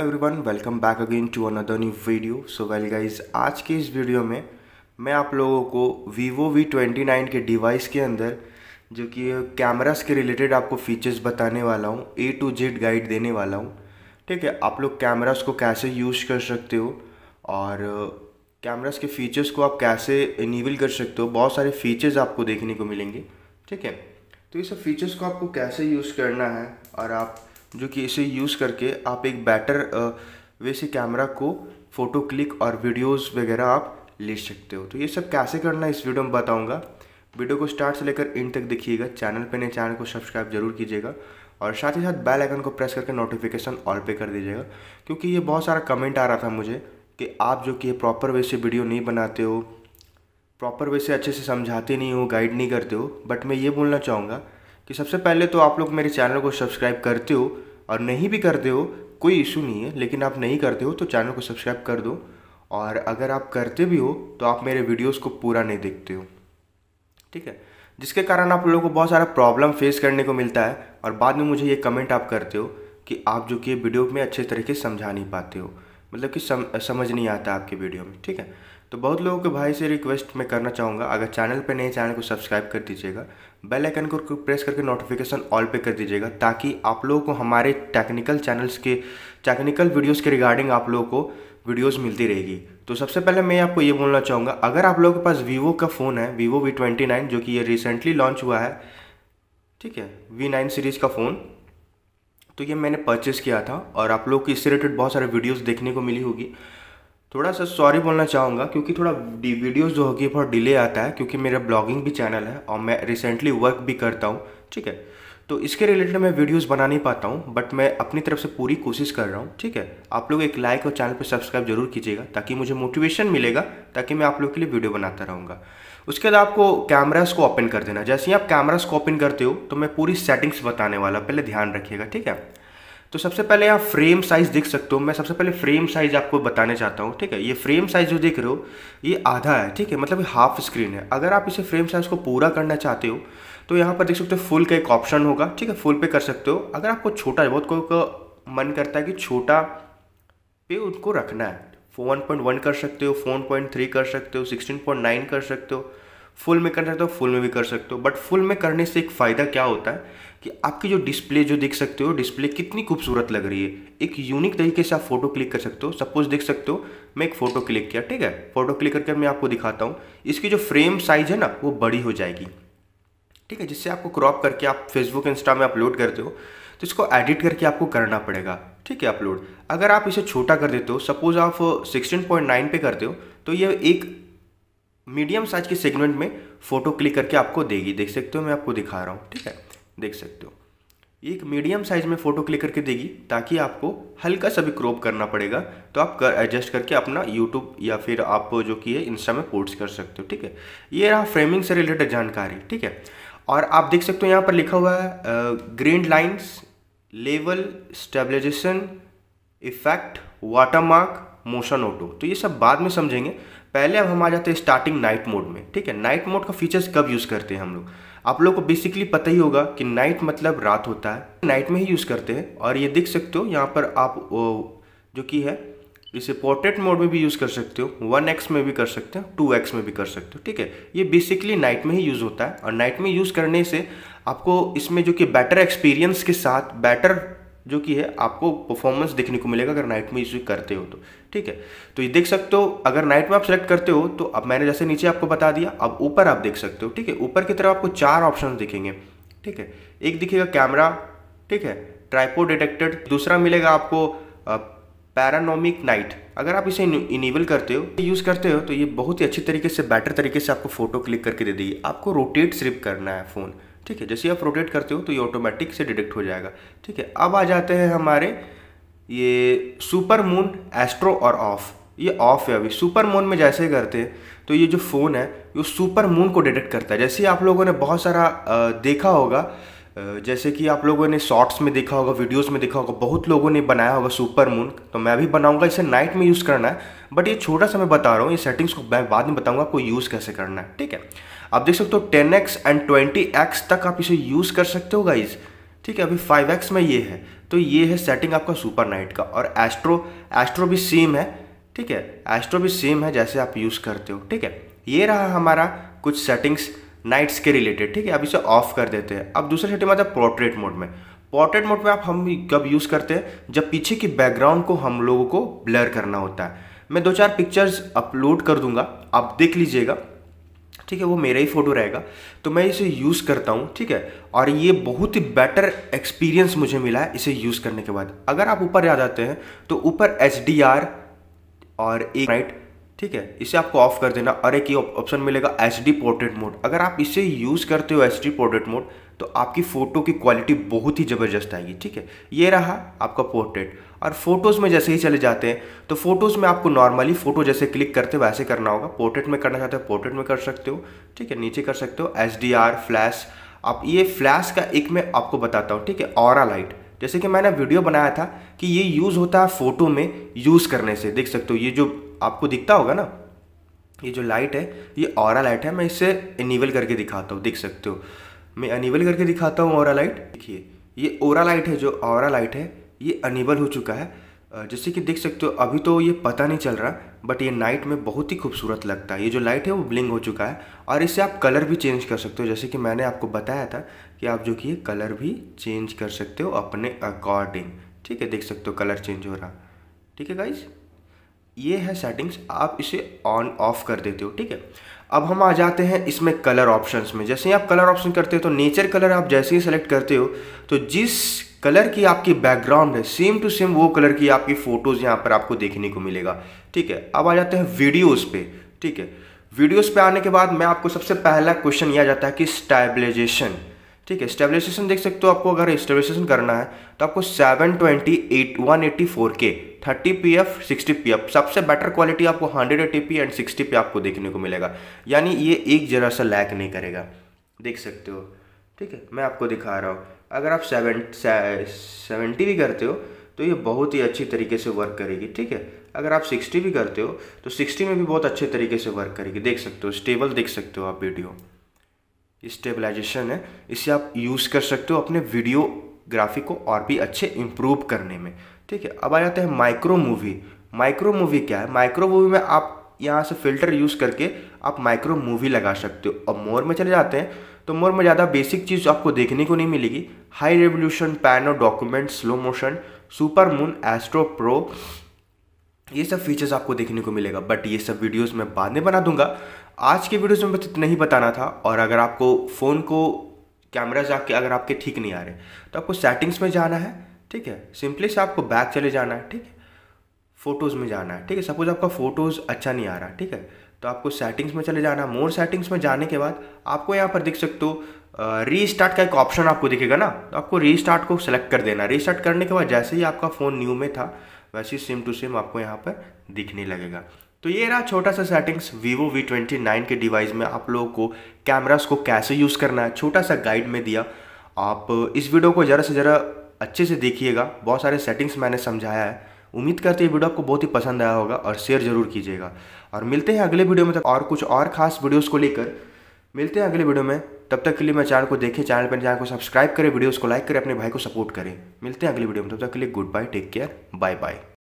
everyone welcome back again to another new video so well guys आज के इस video में मैं आप लोगों को वीवो वी ट्वेंटी नाइन के डिवाइस के अंदर जो कि कैमरास के रिलेटेड आपको फीचर्स बताने वाला हूँ ए टू जेड गाइड देने वाला हूँ ठीक है आप लोग कैमरास को कैसे यूज़ कर सकते हो और कैमरास uh, के फीचर्स को आप कैसे इनिबल कर सकते हो बहुत सारे फीचर्स आपको देखने को मिलेंगे ठीक है तो ये सब फीचर्स को आपको कैसे यूज़ करना है और आप जो कि इसे यूज़ करके आप एक बेटर वे से कैमरा को फ़ोटो क्लिक और वीडियोस वगैरह आप ले सकते हो तो ये सब कैसे करना है इस वीडियो में बताऊंगा वीडियो को स्टार्ट से लेकर इन तक देखिएगा चैनल पे नए चैनल को सब्सक्राइब जरूर कीजिएगा और साथ ही साथ बेल आइकन को प्रेस करके नोटिफिकेशन ऑल पे कर दीजिएगा क्योंकि ये बहुत सारा कमेंट आ रहा था मुझे कि आप जो कि प्रॉपर वे से वीडियो नहीं बनाते हो प्रॉपर वे से अच्छे से समझाते नहीं हो गाइड नहीं करते हो बट मैं ये बोलना चाहूँगा कि सबसे पहले तो आप लोग मेरे चैनल को सब्सक्राइब करते हो और नहीं भी करते हो कोई इशू नहीं है लेकिन आप नहीं करते हो तो चैनल को सब्सक्राइब कर दो और अगर आप करते भी हो तो आप मेरे वीडियोस को पूरा नहीं देखते हो ठीक है जिसके कारण आप लोगों को बहुत सारा प्रॉब्लम फेस करने को मिलता है और बाद में मुझे ये कमेंट आप करते हो कि आप जो कि वीडियो में अच्छे तरीके से समझा नहीं पाते हो मतलब कि सम, समझ नहीं आता आपके वीडियो में ठीक है तो बहुत लोगों के भाई से रिक्वेस्ट मैं करना चाहूँगा अगर चैनल पे नए चैनल को सब्सक्राइब कर दीजिएगा बेल आइकन को प्रेस करके नोटिफिकेशन ऑल पे कर दीजिएगा ताकि आप लोगों को हमारे टेक्निकल चैनल्स के टेक्निकल वीडियोस के रिगार्डिंग आप लोगों को वीडियोस मिलती रहेगी तो सबसे पहले मैं आपको ये बोलना चाहूँगा अगर आप लोगों के पास वीवो का फ़ोन है वीवो वी ट्वेंटी नाइन जो कि ये रिसेंटली लॉन्च हुआ है ठीक है वी नाइन सीरीज़ का फ़ोन तो ये मैंने परचेज़ किया था और आप लोग को इससे रिलेटेड बहुत सारे वीडियोज़ देखने को मिली होगी थोड़ा सा सॉरी बोलना चाहूँगा क्योंकि थोड़ा वीडियोस जो होगी बहुत डिले आता है क्योंकि मेरा ब्लॉगिंग भी चैनल है और मैं रिसेंटली वर्क भी करता हूँ ठीक है तो इसके रिलेटेड मैं वीडियोस बना नहीं पाता हूँ बट मैं अपनी तरफ से पूरी कोशिश कर रहा हूँ ठीक है आप लोग एक लाइक और चैनल पर सब्सक्राइब जरूर कीजिएगा ताकि मुझे मोटिवेशन मिलेगा ताकि मैं आप लोग के लिए वीडियो बनाता रहूँगा उसके बाद आपको कैमरास को ओपन कर देना जैसे ही आप कैमरास को ओपन करते हो तो मैं पूरी सेटिंग्स बताने वाला पहले ध्यान रखिएगा ठीक है तो सबसे पहले आप फ्रेम साइज़ देख सकते हो मैं सबसे पहले फ्रेम साइज़ आपको बताने चाहता हूँ ठीक है ये फ्रेम साइज़ जो देख रहे हो ये आधा है ठीक है मतलब ये हाफ स्क्रीन है अगर आप इसे फ्रेम साइज़ को पूरा करना चाहते हो तो यहाँ पर देख सकते हो फुल का एक ऑप्शन होगा ठीक है फुल पे कर सकते हो अगर आपको छोटा बहुत को मन करता है कि छोटा पे उनको रखना है वन पॉइंट वन कर सकते हो फोन पॉइंट थ्री कर सकते हो सिक्सटीन पॉइंट नाइन कर सकते हो फुल में कर सकते हो फुल में भी कर सकते हो बट फुल में करने से एक फ़ायदा क्या होता है कि आपकी जो डिस्प्ले जो देख सकते हो डिस्प्ले कितनी खूबसूरत लग रही है एक यूनिक तरीके से आप फोटो क्लिक कर सकते हो सपोज देख सकते हो मैं एक फ़ोटो क्लिक किया ठीक है फ़ोटो क्लिक करके मैं आपको दिखाता हूँ इसकी जो फ्रेम साइज़ है ना वो बड़ी हो जाएगी ठीक है जिससे आपको क्रॉप करके आप फेसबुक इंस्टा में अपलोड करते हो तो इसको एडिट करके आपको करना पड़ेगा ठीक है अपलोड अगर आप इसे छोटा कर देते हो सपोज आप नाइन पे करते हो तो ये एक मीडियम साइज के सेगमेंट में फ़ोटो क्लिक करके आपको देगी देख सकते हो मैं आपको दिखा रहा हूँ ठीक है देख सकते हो एक मीडियम साइज़ में फ़ोटो क्लिक करके देगी ताकि आपको हल्का सा भी क्रॉप करना पड़ेगा तो आप कर एडजस्ट करके अपना यूट्यूब या फिर आप जो कि है इंस्टा में पोस्ट कर सकते हो ठीक है ये रहा फ्रेमिंग से रिलेटेड जानकारी ठीक है और आप देख सकते हो यहाँ पर लिखा हुआ है green lines level stabilization effect water mark motion auto तो ये सब बाद में समझेंगे पहले अब हम आ जाते हैं स्टार्टिंग नाइट मोड में ठीक है नाइट मोड का फीचर्स कब यूज़ करते हैं हम लोग आप लोग को बेसिकली पता ही होगा कि नाइट मतलब रात होता है नाइट में ही यूज़ करते हैं और ये देख सकते हो यहाँ पर आप जो कि है इसे पोर्ट्रेट मोड में भी यूज़ कर सकते हो वन एक्स में भी कर सकते हो टू एक्स में भी कर सकते हो ठीक है ये बेसिकली नाइट में ही यूज़ होता है और नाइट में यूज़ करने से आपको इसमें जो कि बेटर एक्सपीरियंस के साथ बेटर जो कि है आपको परफॉर्मेंस देखने को मिलेगा अगर नाइट में इसे करते हो तो ठीक है तो ये देख सकते हो अगर नाइट में आप सेलेक्ट करते हो तो अब मैंने जैसे नीचे आपको बता दिया अब ऊपर आप देख सकते हो ठीक है ऊपर की तरफ आपको चार ऑप्शन दिखेंगे ठीक है एक दिखेगा कैमरा ठीक है ट्राइपो डिटेक्टेड दूसरा मिलेगा आपको पैरानोमिक नाइट अगर आप इसे इनेबल करते हो यूज़ करते हो तो ये बहुत ही अच्छी तरीके से बेटर तरीके से आपको फोटो क्लिक करके दे देगी आपको रोटेट स्लिप करना है फ़ोन ठीक है जैसे आप रोटेट करते हो तो ये ऑटोमेटिक से डिटेक्ट हो जाएगा ठीक है अब आ जाते हैं हमारे ये सुपर मून एस्ट्रो और ऑफ ये ऑफ है अभी सुपर मून में जैसे करते हैं तो ये जो फ़ोन है वो सुपर मून को डिटेक्ट करता है जैसे आप लोगों ने बहुत सारा देखा होगा जैसे कि आप लोगों ने शॉर्ट्स में देखा होगा वीडियोस में देखा होगा बहुत लोगों ने बनाया होगा सुपर मून तो मैं भी बनाऊंगा इसे नाइट में यूज़ करना है बट ये छोटा सा मैं बता रहा हूँ ये सेटिंग्स को मैं बाद में बताऊँगा आपको यूज़ कैसे करना है ठीक है आप देख सकते हो ten x and twenty x तक आप इसे यूज़ कर सकते हो गाइज ठीक है अभी फाइव एक्स में ये है तो ये है सेटिंग आपका सुपर नाइट का और एस्ट्रो एस्ट्रो भी सेम है ठीक है एस्ट्रो भी सेम है जैसे आप यूज़ करते हो ठीक है ये रहा हमारा कुछ सेटिंग्स नाइट्स के रिलेटेड ठीक है अब इसे ऑफ कर देते हैं अब दूसरा सेटिंग आता है पोर्ट्रेट मोड में पोर्ट्रेट मोड में आप हम कब यूज़ करते हैं जब पीछे की बैकग्राउंड को हम लोगों को ब्लर करना होता है मैं दो चार पिक्चर्स अपलोड कर दूंगा आप देख लीजिएगा ठीक है वो मेरा ही फ़ोटो रहेगा तो मैं इसे यूज़ करता हूँ ठीक है और ये बहुत ही बेटर एक्सपीरियंस मुझे मिला है इसे यूज़ करने के बाद अगर आप ऊपर आ जाते हैं तो ऊपर एच और एक राइट ठीक है इसे आपको ऑफ कर देना और एक ये ऑप्शन मिलेगा एच पोर्ट्रेट मोड अगर आप इसे यूज़ करते हो एच पोर्ट्रेट मोड तो आपकी फ़ोटो की क्वालिटी बहुत ही ज़बरदस्त आएगी ठीक है ये रहा आपका पोर्ट्रेट और फोटोज़ में जैसे ही चले जाते हैं तो फोटोज़ में आपको नॉर्मली फ़ोटो जैसे क्लिक करते वैसे करना होगा पोर्ट्रेट में करना चाहते हो पोर्ट्रेट में कर सकते हो ठीक है नीचे कर सकते हो एच फ्लैश आप ये फ्लैश का एक मैं आपको बताता हूँ ठीक है और लाइट जैसे कि मैंने वीडियो बनाया था कि ये यूज़ होता है फ़ोटो में यूज़ करने से देख सकते हो ये जो आपको दिखता होगा ना ये जो लाइट है ये और लाइट है मैं इसे इनिवल करके दिखाता हूँ देख सकते हो मैं अनिवल करके दिखाता हूँ और लाइट देखिए ये ओरा लाइट है जो और लाइट है ये अनिबल हो चुका है जैसे कि देख सकते हो अभी तो ये पता नहीं चल रहा बट ये नाइट में बहुत ही खूबसूरत लगता है ये जो लाइट है वो ब्लिंग हो चुका है और इसे आप कलर भी चेंज कर सकते हो जैसे कि मैंने आपको बताया था कि आप जो कि ये कलर भी चेंज कर सकते हो अपने अकॉर्डिंग ठीक है देख सकते हो कलर चेंज हो रहा ठीक है गाइज ये है सेटिंग्स आप इसे ऑन ऑफ कर देते हो ठीक है अब हम आ जाते हैं इसमें कलर ऑप्शंस में जैसे ही आप कलर ऑप्शन करते हो तो नेचर कलर आप जैसे ही सेलेक्ट करते हो तो जिस कलर की आपकी बैकग्राउंड है सेम टू सेम वो कलर की आपकी फ़ोटोज़ यहाँ पर आपको देखने को मिलेगा ठीक है अब आ जाते हैं वीडियोज़ पे ठीक है वीडियोज़ पे आने के बाद मैं आपको सबसे पहला क्वेश्चन यह जाता है कि स्टेबलाइजेशन ठीक है स्टेबलाइजेशन देख सकते हो आपको अगर स्टेबलाइजेशन करना है तो आपको seven twenty eight one eighty four K thirty P F sixty P F सबसे बेटर क्वालिटी आपको hundred eighty P and sixty P आपको देखने को मिलेगा यानी ये एक जरा सा लैक नहीं करेगा देख सकते हो ठीक है मैं आपको दिखा रहा हूँ अगर आप सेवन सेवेंटी भी करते हो तो ये बहुत ही अच्छी तरीके से वर्क करेगी ठीक है अगर आप सिक्सटी भी करते हो तो सिक्सटी में भी बहुत अच्छे तरीके से वर्क करेगी देख सकते हो स्टेबल देख सकते हो आप वीडियो स्टेबलाइजेशन है इसे आप यूज़ कर सकते हो अपने वीडियो ग्राफिक को और भी अच्छे इम्प्रूव करने में ठीक है अब आ जाता है माइक्रो मूवी माइक्रो मूवी क्या है माइक्रो मूवी में आप यहाँ से फिल्टर यूज़ करके आप माइक्रो मूवी लगा सकते हो और मोर में चले जाते हैं तो मोर में ज़्यादा बेसिक चीज़ आपको देखने को नहीं मिलेगी high revolution pano document slow motion super moon astro pro ये सब फीचर्स आपको देखने को मिलेगा बट ये सब वीडियोस मैं बाद में बना दूंगा आज के वीडियोस में बस इतना ही बताना था और अगर आपको फ़ोन को कैमरा जाके अगर आपके ठीक नहीं आ रहे तो आपको सेटिंग्स में जाना है ठीक है सिंपली से आपको बैक चले जाना है ठीक है फ़ोटोज़ में जाना है ठीक है सपोज़ आपका फ़ोटोज़ अच्छा नहीं आ रहा ठीक है तो आपको सेटिंग्स में चले जाना मोर सेटिंग्स में जाने के बाद आपको यहाँ पर देख सकते हो रीस्टार्ट का एक ऑप्शन आपको दिखेगा ना तो आपको रीस्टार्ट को सेलेक्ट कर देना रीस्टार्ट करने के बाद जैसे ही आपका फ़ोन न्यू में था वैसे ही सिम टू सिम आपको यहाँ पर दिखने लगेगा तो ये रहा छोटा सा settings Vivo V twenty nine के डिवाइस में आप लोगों को कैमरास को कैसे यूज़ करना है छोटा सा गाइड में दिया आप इस वीडियो को ज़रा से ज़रा अच्छे से देखिएगा बहुत सारे सेटिंग्स मैंने समझाया है उम्मीद करते हैं वीडियो आपको बहुत ही पसंद आया होगा और शेयर जरूर कीजिएगा और मिलते हैं अगले वीडियो में तक और कुछ और खास वीडियोज़ को लेकर मिलते हैं अगले वीडियो में तब तक के लिए मैं चैनल को देखें चैनल पर चैनल को सब्सक्राइब करें वीडियोज़ को लाइक करें अपने भाई को सपोर्ट करें मिलते हैं अगले वीडियो में तब तक के लिए good bye take care bye bye